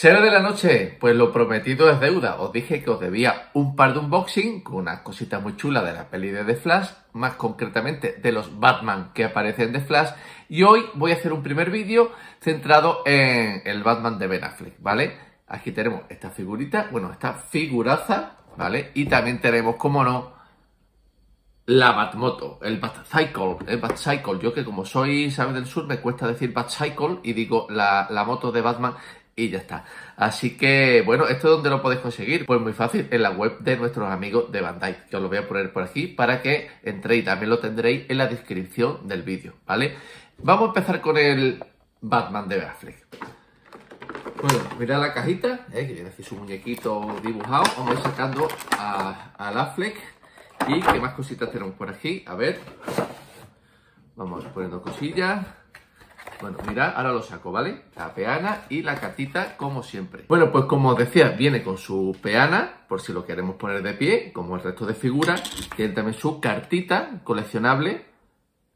Será de la noche, pues lo prometido es deuda. Os dije que os debía un par de unboxing con unas cositas muy chulas de la peli de The Flash, más concretamente de los Batman que aparecen de Flash. Y hoy voy a hacer un primer vídeo centrado en el Batman de Ben Affleck, ¿vale? Aquí tenemos esta figurita, bueno, esta figuraza, ¿vale? Y también tenemos, como no, la Batmoto, el Batcycle, el Batcycle. Yo que como soy, ¿sabes? Del sur, me cuesta decir Batcycle y digo la, la moto de Batman y ya está. Así que, bueno, ¿esto es donde lo podéis conseguir? Pues muy fácil, en la web de nuestros amigos de Bandai, que os lo voy a poner por aquí para que entréis. También lo tendréis en la descripción del vídeo, ¿vale? Vamos a empezar con el Batman de Affleck Bueno, mirad la cajita, ¿eh? que viene aquí su muñequito dibujado. Vamos a ir sacando a, Affleck. ¿Y qué más cositas tenemos por aquí? A ver. Vamos poniendo cosillas. Bueno, mirad, ahora lo saco, ¿vale? La peana y la catita, como siempre. Bueno, pues como os decía, viene con su peana, por si lo queremos poner de pie, como el resto de figuras. Tiene también su cartita coleccionable.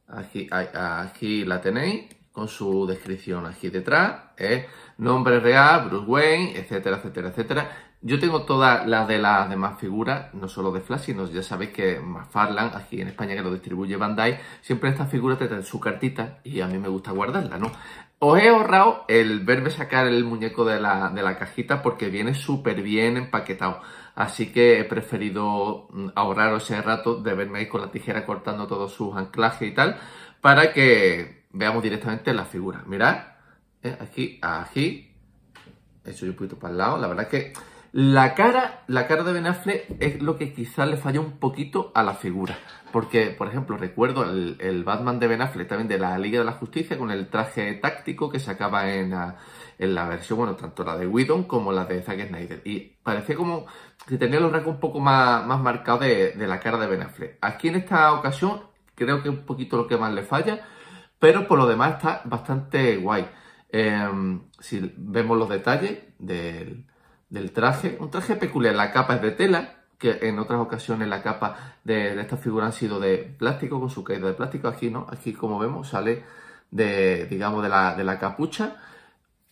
Aquí, aquí la tenéis, con su descripción aquí detrás ¿eh? Nombre real, Bruce Wayne, etcétera, etcétera, etcétera. Yo tengo todas las de las demás figuras, no solo de Flash, sino ya sabéis que Farland, aquí en España que lo distribuye Bandai, siempre estas figuras te trae su cartita y a mí me gusta guardarla, ¿no? Os he ahorrado el verme sacar el muñeco de la, de la cajita porque viene súper bien empaquetado. Así que he preferido mm, ahorraros ese rato de verme ahí con la tijera cortando todos sus anclajes y tal para que veamos directamente la figura. Mirad eh, aquí, aquí. Eso yo un poquito para el lado. La verdad es que la cara, la cara de Benafle es lo que quizás le falla un poquito a la figura. Porque, por ejemplo, recuerdo el, Batman de Ben también de la Liga de la Justicia, con el traje táctico que sacaba en la, en la versión, bueno, tanto la de Whedon como la de Zack Snyder. Y parecía como que tenía los rasgos un poco más, más marcados de, la cara de Benafle. Aquí en esta ocasión creo que es un poquito lo que más le falla, pero por lo demás está bastante guay. Em, si vemos los detalles del, traje, un traje peculiar, la capa es de tela, que en otras ocasiones la capa de, esta figura han sido de plástico, con su caída de plástico, aquí no, aquí como vemos sale de, digamos, de la, capucha,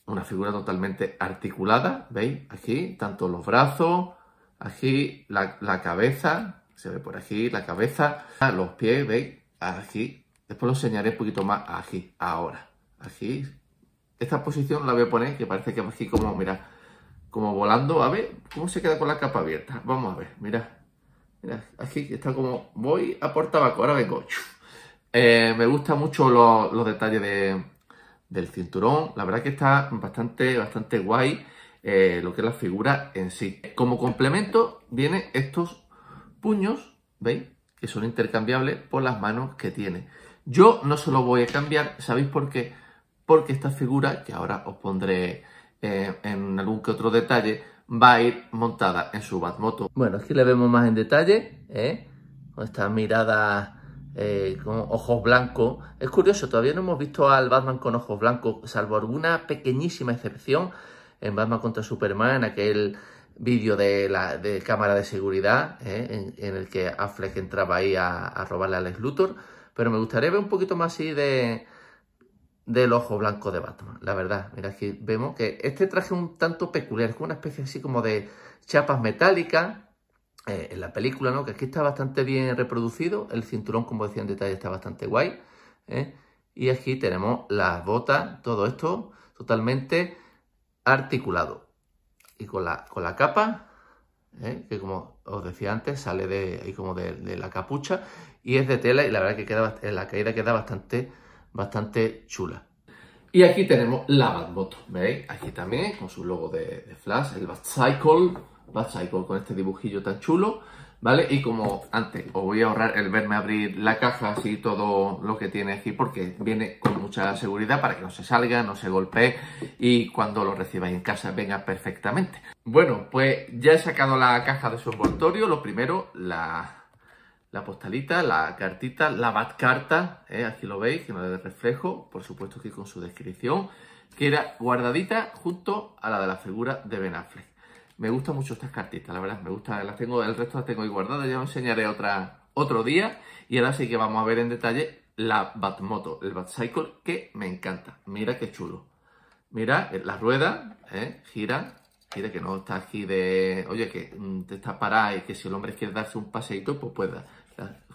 una figura totalmente articulada, ¿veis? Aquí, tanto los brazos, aquí la, la cabeza, se ve por aquí, la cabeza, los pies, ¿veis? Aquí, después lo enseñaré un poquito más aquí, ahora, aquí, esta posición la voy a poner, que parece que aquí como, mira, como volando. A ver, ¿cómo se queda con la capa abierta? Vamos a ver, mira. Mira, aquí está como, voy a por tabaco, ahora vengo. Eh, me gustan mucho los, detalles del cinturón. La verdad que está bastante, bastante guay eh, lo que es la figura en sí. Como complemento vienen estos puños, ¿veis? Que son intercambiables por las manos que tiene. Yo no se los voy a cambiar, ¿sabéis por qué? porque esta figura, que ahora os pondré eh, en algún que otro detalle, va a ir montada en su Batmoto. Bueno, aquí le vemos más en detalle, ¿eh? con esta mirada eh, con ojos blancos. Es curioso, todavía no hemos visto al Batman con ojos blancos, salvo alguna pequeñísima excepción en Batman contra Superman, en aquel vídeo de, la, cámara de seguridad en, el que Affleck entraba ahí a, a robarle a Lex Luthor. Pero me gustaría ver un poquito más así de, del ojo blanco de Batman, la verdad. Mira, aquí vemos que este traje un tanto peculiar, es como una especie así como de chapas metálicas eh, en la película, ¿no? Que aquí está bastante bien reproducido, el cinturón, como decía en detalle, está bastante guay. ¿eh? Y aquí tenemos las botas, todo esto totalmente articulado. Y con la, con la capa, ¿eh? que como os decía antes, sale de, ahí como de, la capucha y es de tela y la verdad que queda, la caída queda bastante bastante chula. Y aquí tenemos la Batmoto, ¿veis? Aquí también con su logo de, Flash, el Batcycle, Cycle con este dibujillo tan chulo, ¿vale? Y como antes, os voy a ahorrar el verme abrir la caja, así todo lo que tiene aquí, porque viene con mucha seguridad para que no se salga, no se golpee y cuando lo recibáis en casa venga perfectamente. Bueno, pues ya he sacado la caja de su envoltorio, lo primero, la, la postalita, la cartita, la batcarta, eh, aquí lo veis, que no de reflejo, por supuesto que con su descripción, que era guardadita junto a la de la figura de Ben Affleck. Me gustan mucho estas cartitas, la verdad, me gusta, las tengo, el resto las tengo ahí guardadas, ya os enseñaré otra, otro día, y ahora sí que vamos a ver en detalle la Batmoto, el Batcycle, que me encanta, mira qué chulo. Mira, la rueda, eh, gira, mira que no está aquí de, oye, que mm, te está parada y que si el hombre quiere darse un paseito, pues pueda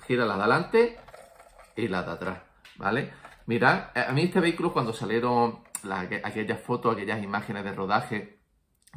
gira la de adelante y la de atrás, ¿vale? Mirad, eh, a mí este vehículo cuando salieron aquellas fotos, aquellas imágenes de rodaje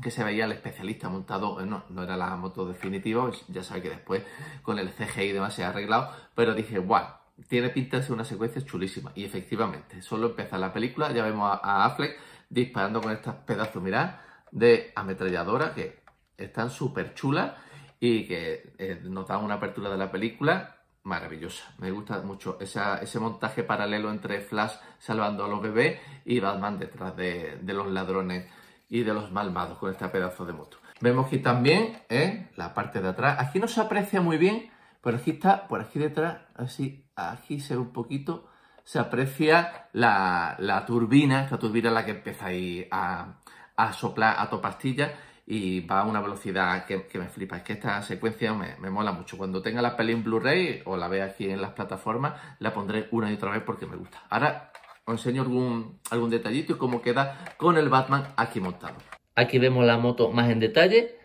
que se veía el especialista montado, eh, no, era la moto definitiva, pues ya sabéis que después con el CGI y demás se ha arreglado, pero dije, guau, tiene pinta de una secuencia chulísima. Y efectivamente, solo empieza la película, ya vemos a, Affleck disparando con estas pedazos, mirad, de ametralladora que están súper chulas y que eh, una apertura de la película maravillosa. Me gusta mucho ese montaje paralelo entre Flash salvando a los bebés y Batman detrás de, de los ladrones y de los malvados con este pedazo de moto. Vemos que también en ¿eh? la parte de atrás. Aquí no se aprecia muy bien, pero aquí está, por aquí detrás, así, aquí se ve un poquito, se aprecia la, la turbina, esta turbina la que empieza ahí a, a soplar a topastilla y va a una velocidad que, me flipa. Es que esta secuencia me, mola mucho. Cuando tenga la peli Blu-ray o la vea aquí en las plataformas, la pondré una y otra vez porque me gusta. Ahora os enseño algún, detallito y cómo queda con el Batman aquí montado. Aquí vemos la moto más en detalle.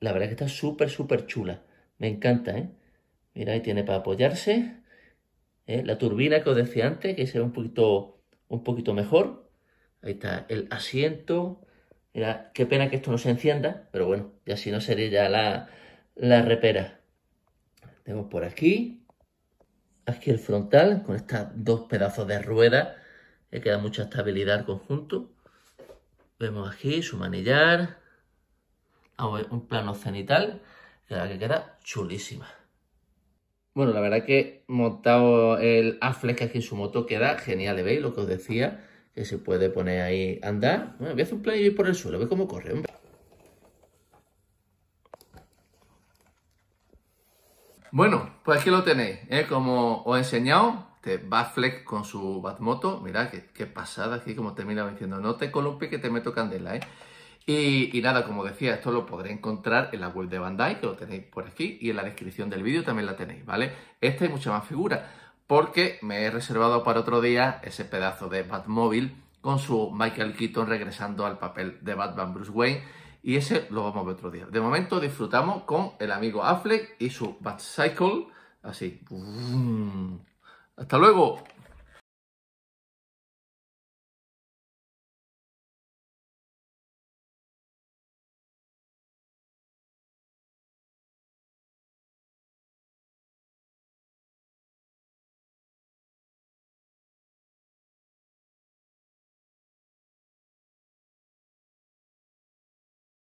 La verdad es que está súper, súper chula. Me encanta, ¿eh? Mira, ahí tiene para apoyarse. ¿eh? La turbina que os decía antes, que se ve un poquito, un poquito mejor. Ahí está el asiento, Mira, qué pena que esto no se encienda, pero bueno, ya así no sería ya la, repera. Tengo por aquí, aquí el frontal con estas dos pedazos de rueda que queda mucha estabilidad al conjunto. Vemos aquí su manillar, un plano cenital, que queda chulísima. Bueno, la verdad que montado el que aquí en su moto queda genial, ¿veis lo que os decía? que se puede poner ahí, andar. Bueno, voy a hacer un play y por el suelo, ve cómo corre, Bueno, pues aquí lo tenéis, ¿eh? como os he enseñado, este Batfleck con su Batmoto, mirad qué, pasada aquí como termina diciendo, no te columpies que te meto candela, ¿eh? Y, y, nada, como decía, esto lo podré encontrar en la web de Bandai, que lo tenéis por aquí, y en la descripción del vídeo también la tenéis, ¿vale? Esta es mucha más figura porque me he reservado para otro día ese pedazo de Batmóvil con su Michael Keaton regresando al papel de Batman Bruce Wayne y ese lo vamos a ver otro día. De momento disfrutamos con el amigo Affleck y su Batcycle, así. Hasta luego.